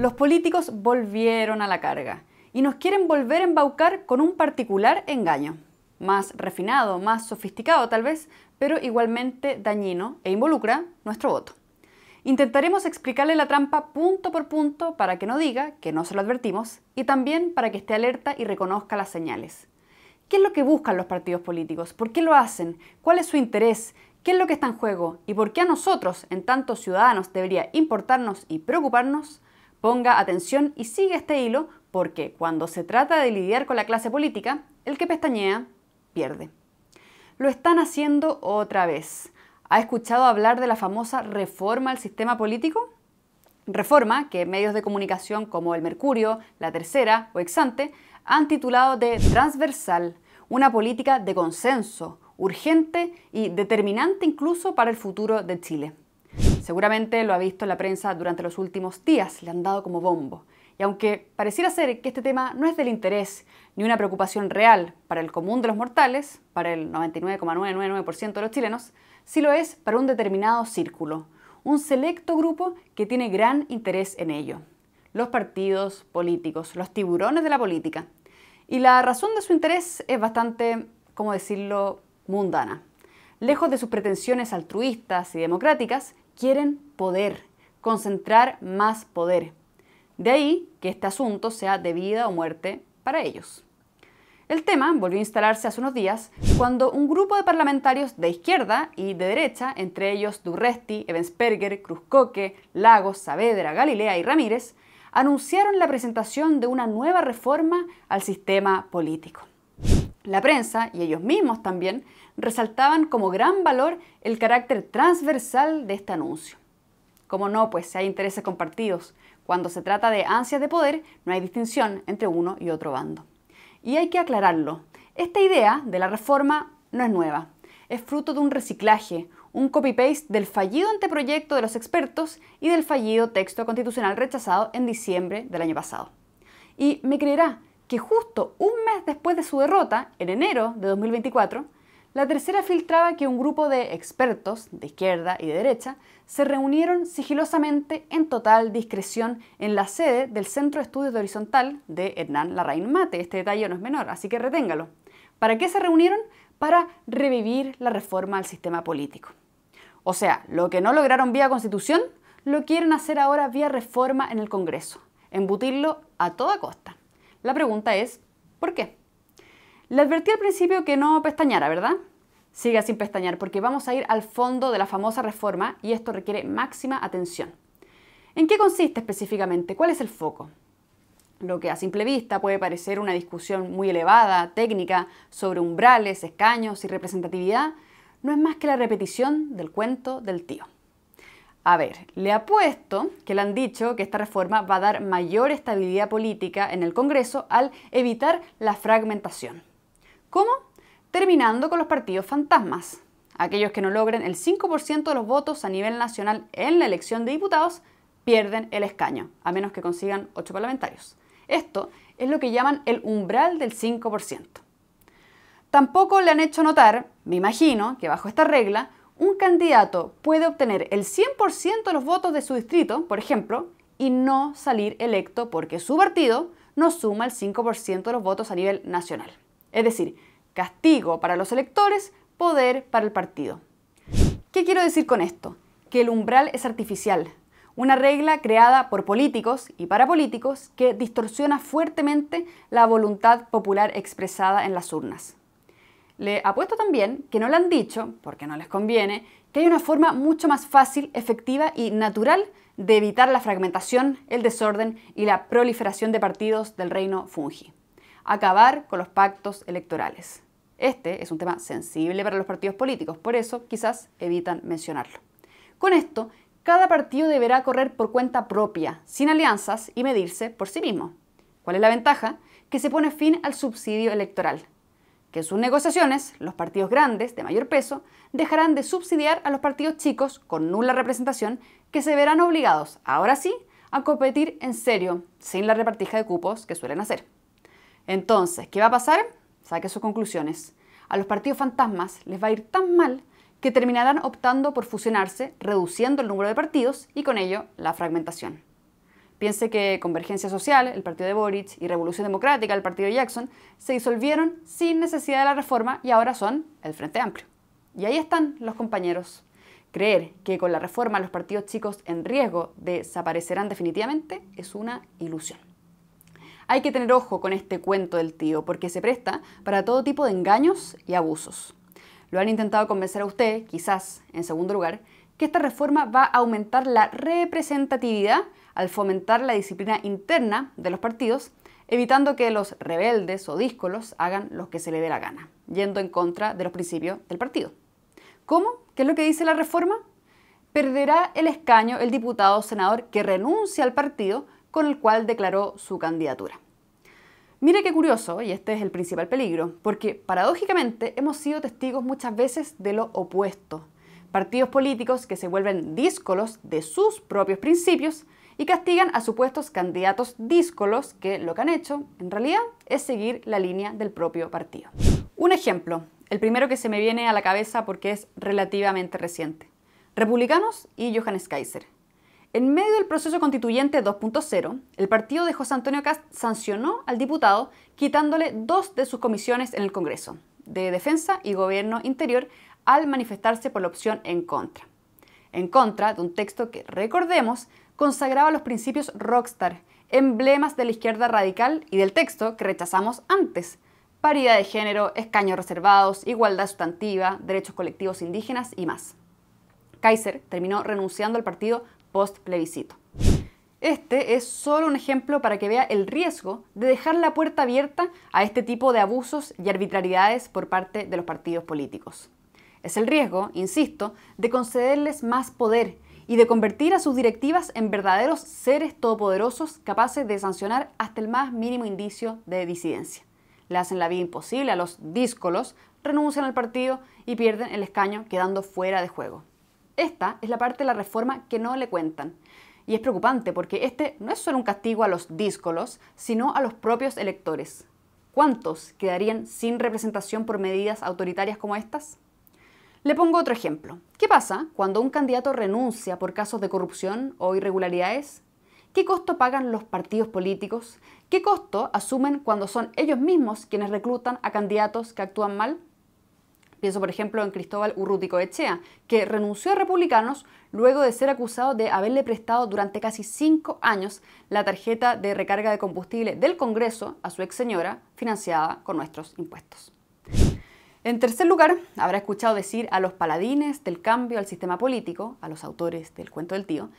Los políticos volvieron a la carga y nos quieren volver a embaucar con un particular engaño, más refinado, más sofisticado tal vez, pero igualmente dañino e involucra nuestro voto. Intentaremos explicarle la trampa punto por punto para que no diga que no se lo advertimos y también para que esté alerta y reconozca las señales. ¿Qué es lo que buscan los partidos políticos? ¿Por qué lo hacen? ¿Cuál es su interés? ¿Qué es lo que está en juego? ¿Y por qué a nosotros, en tantos ciudadanos, debería importarnos y preocuparnos? Ponga atención y sigue este hilo porque cuando se trata de lidiar con la clase política, el que pestañea pierde. Lo están haciendo otra vez. ¿Ha escuchado hablar de la famosa reforma al sistema político? Reforma que medios de comunicación como El Mercurio, La Tercera o Exante han titulado de transversal, una política de consenso, urgente y determinante incluso para el futuro de Chile. Seguramente lo ha visto en la prensa durante los últimos días, le han dado como bombo. Y aunque pareciera ser que este tema no es del interés ni una preocupación real para el común de los mortales, para el 99,999% de los chilenos, sí lo es para un determinado círculo, un selecto grupo que tiene gran interés en ello. Los partidos políticos, los tiburones de la política. Y la razón de su interés es bastante, ¿cómo decirlo?, mundana. Lejos de sus pretensiones altruistas y democráticas, quieren poder, concentrar más poder. De ahí que este asunto sea de vida o muerte para ellos. El tema volvió a instalarse hace unos días cuando un grupo de parlamentarios de izquierda y de derecha, entre ellos Durresti, Evensperger, Cruzcoque, Lagos, Saavedra, Galilea y Ramírez, anunciaron la presentación de una nueva reforma al sistema político. La prensa y ellos mismos también resaltaban como gran valor el carácter transversal de este anuncio. Como no, pues hay intereses compartidos. Cuando se trata de ansias de poder, no hay distinción entre uno y otro bando. Y hay que aclararlo. Esta idea de la reforma no es nueva. Es fruto de un reciclaje, un copy-paste del fallido anteproyecto de los expertos y del fallido texto constitucional rechazado en diciembre del año pasado. Y me creerá que justo un mes después de su derrota, en enero de 2024, la tercera filtraba que un grupo de expertos, de izquierda y de derecha, se reunieron sigilosamente en total discreción en la sede del Centro de Estudios Horizontal de Hernán Larraín Mate. Este detalle no es menor, así que reténgalo. ¿Para qué se reunieron? Para revivir la reforma al sistema político. O sea, lo que no lograron vía constitución, lo quieren hacer ahora vía reforma en el Congreso, embutirlo a toda costa. La pregunta es, ¿por qué? Le advertí al principio que no pestañara, ¿verdad? Siga sin pestañar porque vamos a ir al fondo de la famosa reforma y esto requiere máxima atención. ¿En qué consiste específicamente? ¿Cuál es el foco? Lo que a simple vista puede parecer una discusión muy elevada, técnica, sobre umbrales, escaños y representatividad, no es más que la repetición del cuento del tío. A ver, le apuesto que le han dicho que esta reforma va a dar mayor estabilidad política en el Congreso al evitar la fragmentación. ¿Cómo? Terminando con los partidos fantasmas. Aquellos que no logren el 5% de los votos a nivel nacional en la elección de diputados pierden el escaño, a menos que consigan 8 parlamentarios. Esto es lo que llaman el umbral del 5%. Tampoco le han hecho notar, me imagino, que bajo esta regla, un candidato puede obtener el 100% de los votos de su distrito, por ejemplo, y no salir electo porque su partido no suma el 5% de los votos a nivel nacional. Es decir, castigo para los electores, poder para el partido. ¿Qué quiero decir con esto? Que el umbral es artificial, una regla creada por políticos y para políticos que distorsiona fuertemente la voluntad popular expresada en las urnas. Le apuesto también que no le han dicho, porque no les conviene, que hay una forma mucho más fácil, efectiva y natural de evitar la fragmentación, el desorden y la proliferación de partidos del reino fungi acabar con los pactos electorales. Este es un tema sensible para los partidos políticos, por eso quizás evitan mencionarlo. Con esto, cada partido deberá correr por cuenta propia, sin alianzas y medirse por sí mismo. ¿Cuál es la ventaja? Que se pone fin al subsidio electoral, que en sus negociaciones los partidos grandes de mayor peso dejarán de subsidiar a los partidos chicos con nula representación que se verán obligados, ahora sí, a competir en serio, sin la repartija de cupos que suelen hacer. Entonces, ¿qué va a pasar? Saque sus conclusiones. A los partidos fantasmas les va a ir tan mal que terminarán optando por fusionarse, reduciendo el número de partidos y con ello la fragmentación. Piense que Convergencia Social, el partido de Boric, y Revolución Democrática, el partido de Jackson, se disolvieron sin necesidad de la reforma y ahora son el Frente Amplio. Y ahí están los compañeros. Creer que con la reforma los partidos chicos en riesgo desaparecerán definitivamente es una ilusión. Hay que tener ojo con este cuento del tío, porque se presta para todo tipo de engaños y abusos. Lo han intentado convencer a usted, quizás, en segundo lugar, que esta reforma va a aumentar la representatividad al fomentar la disciplina interna de los partidos, evitando que los rebeldes o díscolos hagan lo que se le dé la gana, yendo en contra de los principios del partido. ¿Cómo? ¿Qué es lo que dice la reforma? Perderá el escaño el diputado o senador que renuncia al partido con el cual declaró su candidatura. Mire qué curioso, y este es el principal peligro, porque paradójicamente hemos sido testigos muchas veces de lo opuesto. Partidos políticos que se vuelven díscolos de sus propios principios y castigan a supuestos candidatos díscolos que lo que han hecho, en realidad, es seguir la línea del propio partido. Un ejemplo, el primero que se me viene a la cabeza porque es relativamente reciente. Republicanos y Johannes Kaiser. En medio del proceso constituyente 2.0, el partido de José Antonio Cast sancionó al diputado quitándole dos de sus comisiones en el Congreso, de Defensa y Gobierno Interior, al manifestarse por la opción en contra. En contra de un texto que, recordemos, consagraba los principios rockstar, emblemas de la izquierda radical y del texto que rechazamos antes. Paridad de género, escaños reservados, igualdad sustantiva, derechos colectivos indígenas y más. Kaiser terminó renunciando al partido post plebiscito. Este es solo un ejemplo para que vea el riesgo de dejar la puerta abierta a este tipo de abusos y arbitrariedades por parte de los partidos políticos. Es el riesgo, insisto, de concederles más poder y de convertir a sus directivas en verdaderos seres todopoderosos capaces de sancionar hasta el más mínimo indicio de disidencia. Le hacen la vida imposible a los díscolos, renuncian al partido y pierden el escaño quedando fuera de juego. Esta es la parte de la reforma que no le cuentan. Y es preocupante porque este no es solo un castigo a los díscolos, sino a los propios electores. ¿Cuántos quedarían sin representación por medidas autoritarias como estas? Le pongo otro ejemplo. ¿Qué pasa cuando un candidato renuncia por casos de corrupción o irregularidades? ¿Qué costo pagan los partidos políticos? ¿Qué costo asumen cuando son ellos mismos quienes reclutan a candidatos que actúan mal? Pienso, por ejemplo, en Cristóbal Urrutico Echea, que renunció a Republicanos luego de ser acusado de haberle prestado durante casi cinco años la tarjeta de recarga de combustible del Congreso a su ex señora, financiada con nuestros impuestos. En tercer lugar, habrá escuchado decir a los paladines del cambio al sistema político, a los autores del cuento del tío,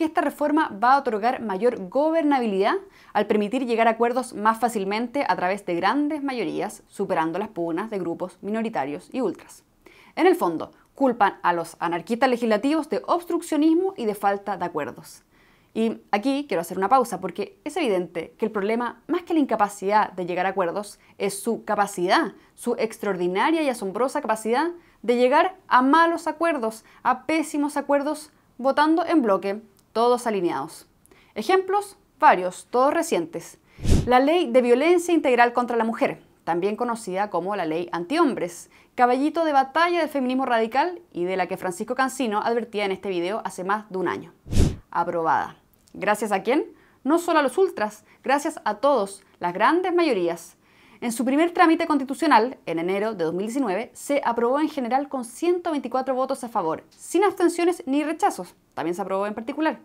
que esta reforma va a otorgar mayor gobernabilidad al permitir llegar a acuerdos más fácilmente a través de grandes mayorías, superando las pugnas de grupos minoritarios y ultras. En el fondo, culpan a los anarquistas legislativos de obstruccionismo y de falta de acuerdos. Y aquí quiero hacer una pausa porque es evidente que el problema, más que la incapacidad de llegar a acuerdos, es su capacidad, su extraordinaria y asombrosa capacidad de llegar a malos acuerdos, a pésimos acuerdos, votando en bloque todos alineados. Ejemplos, varios, todos recientes. La ley de violencia integral contra la mujer, también conocida como la ley antihombres, caballito de batalla del feminismo radical y de la que Francisco Cancino advertía en este video hace más de un año. Aprobada. ¿Gracias a quién? No solo a los ultras, gracias a todos, las grandes mayorías, en su primer trámite constitucional, en enero de 2019, se aprobó en general con 124 votos a favor, sin abstenciones ni rechazos. También se aprobó en particular.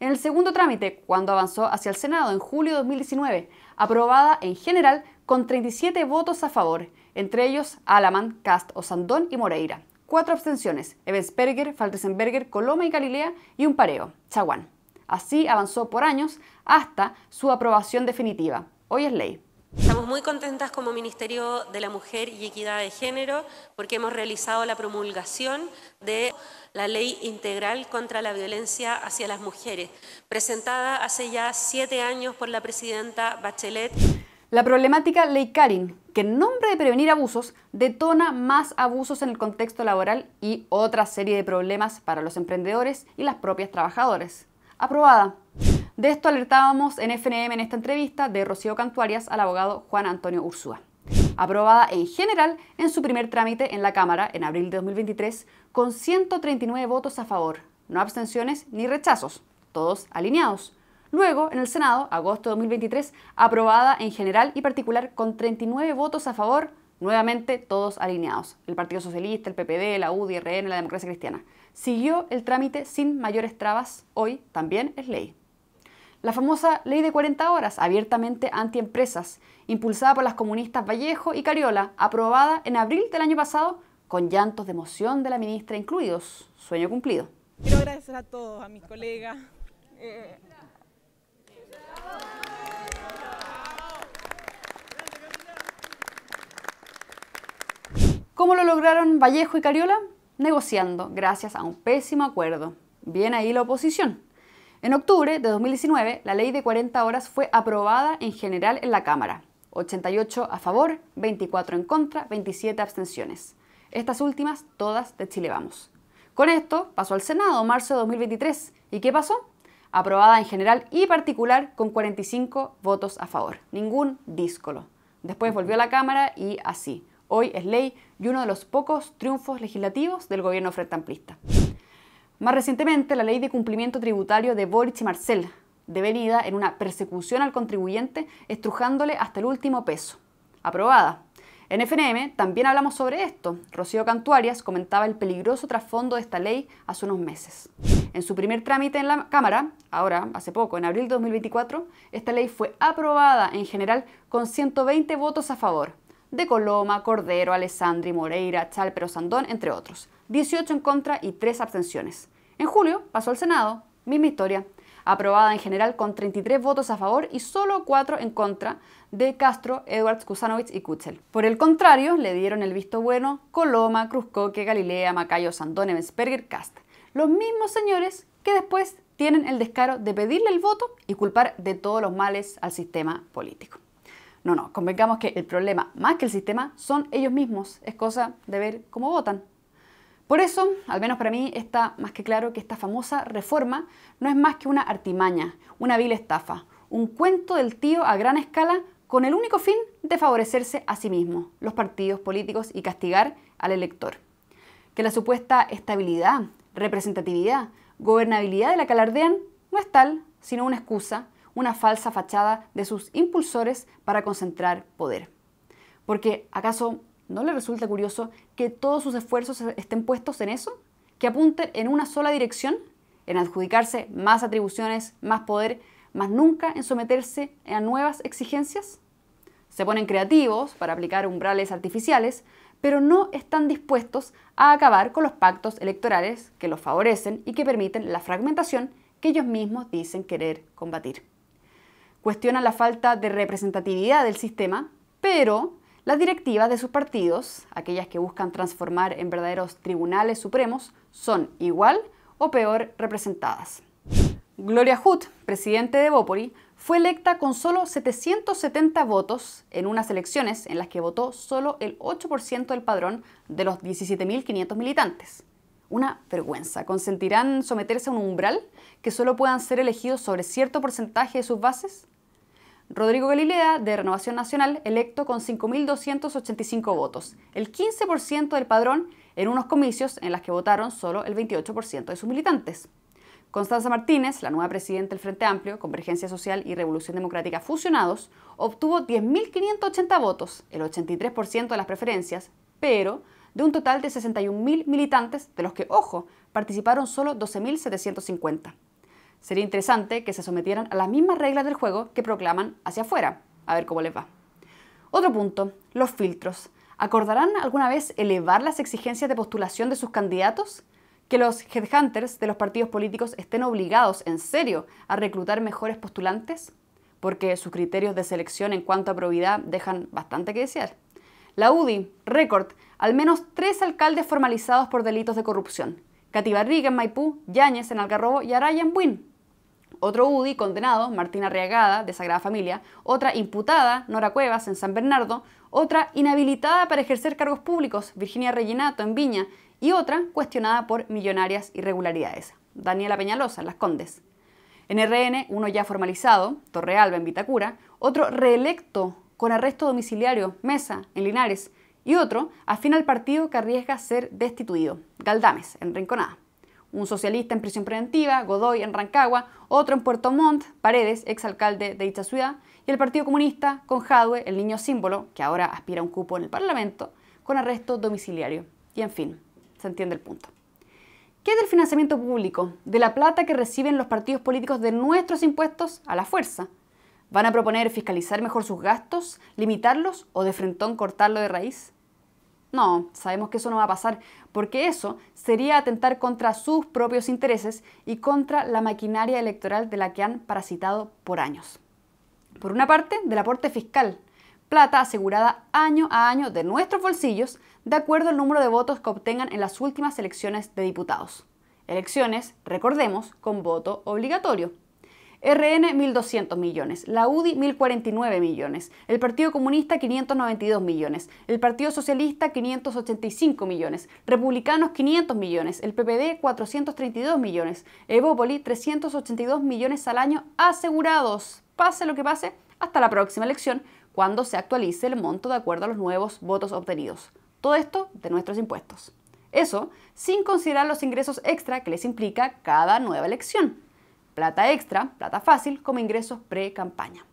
En el segundo trámite, cuando avanzó hacia el Senado en julio de 2019, aprobada en general con 37 votos a favor, entre ellos Alaman, Cast, Osandón y Moreira. Cuatro abstenciones, Evensberger, Faltesenberger, Coloma y Galilea y un pareo, Chaguán. Así avanzó por años hasta su aprobación definitiva. Hoy es ley. Estamos muy contentas como Ministerio de la Mujer y Equidad de Género porque hemos realizado la promulgación de la Ley Integral contra la Violencia hacia las Mujeres, presentada hace ya siete años por la presidenta Bachelet. La problemática Ley Karin, que en nombre de prevenir abusos, detona más abusos en el contexto laboral y otra serie de problemas para los emprendedores y las propias trabajadoras. Aprobada de esto alertábamos en FNM en esta entrevista de Rocío Cantuarias al abogado Juan Antonio Ursúa. Aprobada en general en su primer trámite en la Cámara en abril de 2023 con 139 votos a favor, no abstenciones ni rechazos, todos alineados. Luego, en el Senado, agosto de 2023, aprobada en general y particular con 39 votos a favor, nuevamente todos alineados. El Partido Socialista, el PPD, la UDI, RN, la Democracia Cristiana. Siguió el trámite sin mayores trabas, hoy también es ley. La famosa ley de 40 horas, abiertamente antiempresas, impulsada por las comunistas Vallejo y Cariola, aprobada en abril del año pasado, con llantos de emoción de la ministra incluidos. Sueño cumplido. Quiero agradecer a todos, a mis colegas. Eh, ¿Cómo lo lograron Vallejo y Cariola? Negociando, gracias a un pésimo acuerdo. Bien ahí la oposición. En octubre de 2019, la ley de 40 horas fue aprobada en general en la Cámara. 88 a favor, 24 en contra, 27 abstenciones. Estas últimas todas de Chile Vamos. Con esto pasó al Senado marzo de 2023. ¿Y qué pasó? Aprobada en general y particular con 45 votos a favor. Ningún díscolo. Después volvió a la Cámara y así. Hoy es ley y uno de los pocos triunfos legislativos del gobierno frente más recientemente, la ley de cumplimiento tributario de Boric y Marcel, devenida en una persecución al contribuyente, estrujándole hasta el último peso. Aprobada. En FNM también hablamos sobre esto. Rocío Cantuarias comentaba el peligroso trasfondo de esta ley hace unos meses. En su primer trámite en la Cámara, ahora, hace poco, en abril de 2024, esta ley fue aprobada en general con 120 votos a favor, de Coloma, Cordero, Alessandri, Moreira, Chalpero Sandón, entre otros. 18 en contra y 3 abstenciones. En julio pasó al Senado, misma historia, aprobada en general con 33 votos a favor y solo 4 en contra de Castro, Edwards, Kusanovich y Kutzel. Por el contrario, le dieron el visto bueno Coloma, Cruzcoque, Galilea, Macayo, Sandone, Bensberger, Cast. Los mismos señores que después tienen el descaro de pedirle el voto y culpar de todos los males al sistema político. No, no, convengamos que el problema, más que el sistema, son ellos mismos. Es cosa de ver cómo votan. Por eso, al menos para mí, está más que claro que esta famosa reforma no es más que una artimaña, una vil estafa, un cuento del tío a gran escala con el único fin de favorecerse a sí mismo, los partidos políticos y castigar al elector. Que la supuesta estabilidad, representatividad, gobernabilidad de la calardean no es tal, sino una excusa, una falsa fachada de sus impulsores para concentrar poder. Porque, ¿acaso ¿No le resulta curioso que todos sus esfuerzos estén puestos en eso? ¿Que apunten en una sola dirección? ¿En adjudicarse más atribuciones, más poder, más nunca en someterse a nuevas exigencias? Se ponen creativos para aplicar umbrales artificiales, pero no están dispuestos a acabar con los pactos electorales que los favorecen y que permiten la fragmentación que ellos mismos dicen querer combatir. Cuestionan la falta de representatividad del sistema, pero las directivas de sus partidos, aquellas que buscan transformar en verdaderos tribunales supremos, son igual o peor representadas. Gloria Hood, presidente de Bópoli, fue electa con solo 770 votos en unas elecciones en las que votó solo el 8% del padrón de los 17.500 militantes. Una vergüenza. ¿Consentirán someterse a un umbral que solo puedan ser elegidos sobre cierto porcentaje de sus bases? Rodrigo Galilea, de Renovación Nacional, electo con 5.285 votos, el 15% del padrón en unos comicios en los que votaron solo el 28% de sus militantes. Constanza Martínez, la nueva presidenta del Frente Amplio, Convergencia Social y Revolución Democrática fusionados, obtuvo 10.580 votos, el 83% de las preferencias, pero de un total de 61.000 militantes, de los que, ojo, participaron solo 12.750. Sería interesante que se sometieran a las mismas reglas del juego que proclaman hacia afuera. A ver cómo les va. Otro punto, los filtros. ¿Acordarán alguna vez elevar las exigencias de postulación de sus candidatos? Que los headhunters de los partidos políticos estén obligados, en serio, a reclutar mejores postulantes, porque sus criterios de selección en cuanto a probidad dejan bastante que desear. La UDI, récord, al menos tres alcaldes formalizados por delitos de corrupción. Catibarriga en Maipú, Yáñez en Algarrobo y Araya en Buin. Otro UDI condenado, Martina Arriagada, de Sagrada Familia. Otra imputada, Nora Cuevas, en San Bernardo. Otra inhabilitada para ejercer cargos públicos, Virginia Reginato, en Viña. Y otra cuestionada por millonarias irregularidades, Daniela Peñalosa, en Las Condes. En RN, uno ya formalizado, Torrealba, en Vitacura. Otro reelecto con arresto domiciliario, Mesa, en Linares y otro afina al partido que arriesga ser destituido, Galdames, en Rinconada. Un socialista en prisión preventiva, Godoy en Rancagua, otro en Puerto Montt, Paredes, exalcalde de dicha ciudad, y el Partido Comunista con Jadwe, el niño símbolo, que ahora aspira a un cupo en el Parlamento, con arresto domiciliario. Y en fin, se entiende el punto. ¿Qué es del financiamiento público? De la plata que reciben los partidos políticos de nuestros impuestos a la fuerza. ¿Van a proponer fiscalizar mejor sus gastos, limitarlos o de frentón cortarlo de raíz? No, sabemos que eso no va a pasar, porque eso sería atentar contra sus propios intereses y contra la maquinaria electoral de la que han parasitado por años. Por una parte, del aporte fiscal, plata asegurada año a año de nuestros bolsillos, de acuerdo al número de votos que obtengan en las últimas elecciones de diputados. Elecciones, recordemos, con voto obligatorio. RN 1.200 millones, la UDI 1.049 millones, el Partido Comunista 592 millones, el Partido Socialista 585 millones, Republicanos 500 millones, el PPD 432 millones, Evópoli 382 millones al año asegurados, pase lo que pase, hasta la próxima elección, cuando se actualice el monto de acuerdo a los nuevos votos obtenidos. Todo esto de nuestros impuestos. Eso sin considerar los ingresos extra que les implica cada nueva elección plata extra, plata fácil, como ingresos pre-campaña.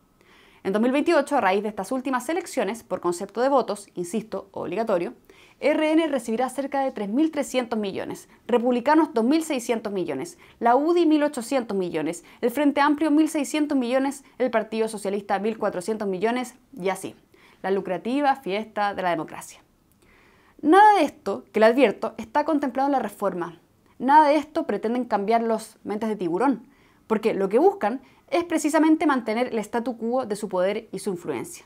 En 2028, a raíz de estas últimas elecciones, por concepto de votos, insisto, obligatorio, RN recibirá cerca de 3.300 millones, republicanos 2.600 millones, la UDI 1.800 millones, el Frente Amplio 1.600 millones, el Partido Socialista 1.400 millones y así. La lucrativa fiesta de la democracia. Nada de esto, que le advierto, está contemplado en la reforma. Nada de esto pretenden cambiar los mentes de tiburón, porque lo que buscan es precisamente mantener el statu quo de su poder y su influencia.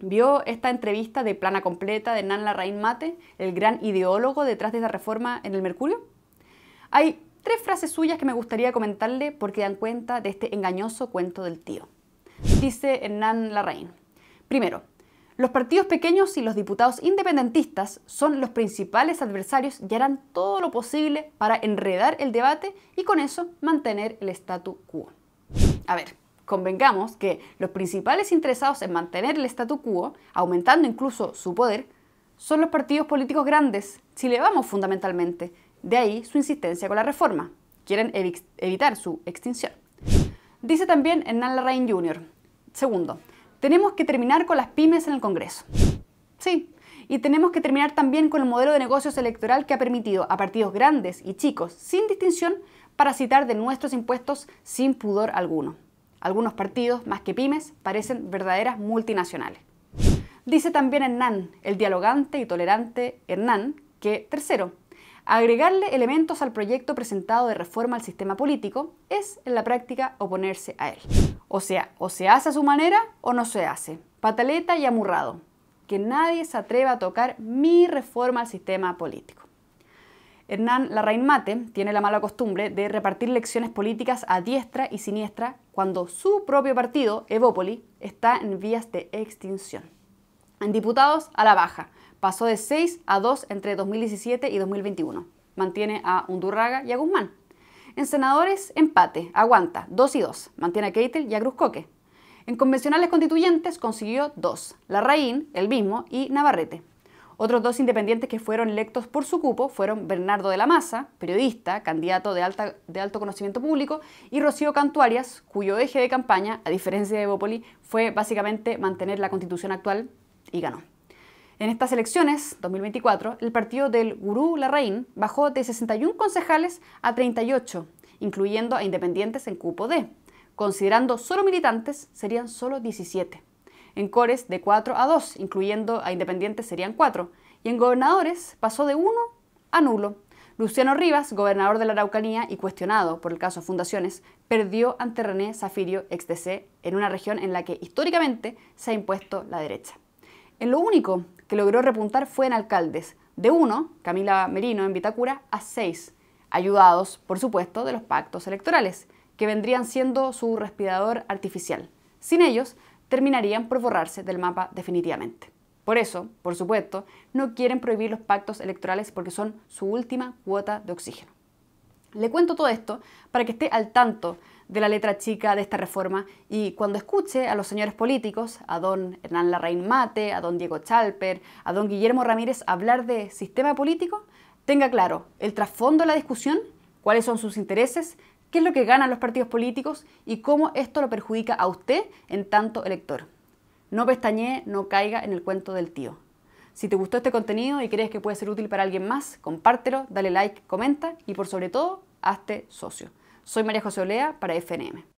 ¿Vio esta entrevista de plana completa de Nan Larraín Mate, el gran ideólogo detrás de la reforma en el Mercurio? Hay tres frases suyas que me gustaría comentarle porque dan cuenta de este engañoso cuento del tío. Dice Hernán Larraín. Primero, los partidos pequeños y los diputados independentistas son los principales adversarios y harán todo lo posible para enredar el debate y con eso mantener el statu quo. A ver, convengamos que los principales interesados en mantener el statu quo, aumentando incluso su poder, son los partidos políticos grandes, si le vamos fundamentalmente. De ahí su insistencia con la reforma. Quieren evitar su extinción. Dice también Hernán Larraín Jr. Segundo, tenemos que terminar con las pymes en el Congreso. Sí, y tenemos que terminar también con el modelo de negocios electoral que ha permitido a partidos grandes y chicos, sin distinción, para citar de nuestros impuestos sin pudor alguno. Algunos partidos, más que pymes, parecen verdaderas multinacionales. Dice también Hernán, el dialogante y tolerante Hernán, que tercero, Agregarle elementos al proyecto presentado de reforma al sistema político es, en la práctica, oponerse a él. O sea, o se hace a su manera o no se hace. Pataleta y amurrado. Que nadie se atreva a tocar mi reforma al sistema político. Hernán Larraín tiene la mala costumbre de repartir lecciones políticas a diestra y siniestra cuando su propio partido, Evópoli, está en vías de extinción. En diputados, a la baja pasó de 6 a 2 entre 2017 y 2021. Mantiene a Undurraga y a Guzmán. En senadores, empate, aguanta, 2 y 2. Mantiene a Keitel y a Cruzcoque. En convencionales constituyentes consiguió 2, Larraín, el mismo, y Navarrete. Otros dos independientes que fueron electos por su cupo fueron Bernardo de la Maza, periodista, candidato de, de, alto conocimiento público, y Rocío Cantuarias, cuyo eje de campaña, a diferencia de Bópoli, fue básicamente mantener la constitución actual y ganó. En estas elecciones, 2024, el partido del gurú Larraín bajó de 61 concejales a 38, incluyendo a independientes en cupo D. Considerando solo militantes, serían solo 17. En cores de 4 a 2, incluyendo a independientes, serían 4. Y en gobernadores pasó de 1 a nulo. Luciano Rivas, gobernador de la Araucanía y cuestionado por el caso Fundaciones, perdió ante René Zafirio, ex en una región en la que históricamente se ha impuesto la derecha. En lo único que logró repuntar fue en alcaldes, de uno, Camila Merino en Vitacura, a seis, ayudados, por supuesto, de los pactos electorales, que vendrían siendo su respirador artificial. Sin ellos, terminarían por borrarse del mapa definitivamente. Por eso, por supuesto, no quieren prohibir los pactos electorales porque son su última cuota de oxígeno. Le cuento todo esto para que esté al tanto de la letra chica de esta reforma y cuando escuche a los señores políticos, a don Hernán Larraín Mate, a don Diego Chalper, a don Guillermo Ramírez hablar de sistema político, tenga claro el trasfondo de la discusión, cuáles son sus intereses, qué es lo que ganan los partidos políticos y cómo esto lo perjudica a usted en tanto elector. No pestañe no caiga en el cuento del tío. Si te gustó este contenido y crees que puede ser útil para alguien más, compártelo, dale like, comenta y por sobre todo, hazte socio. Soy María José Olea para FNM.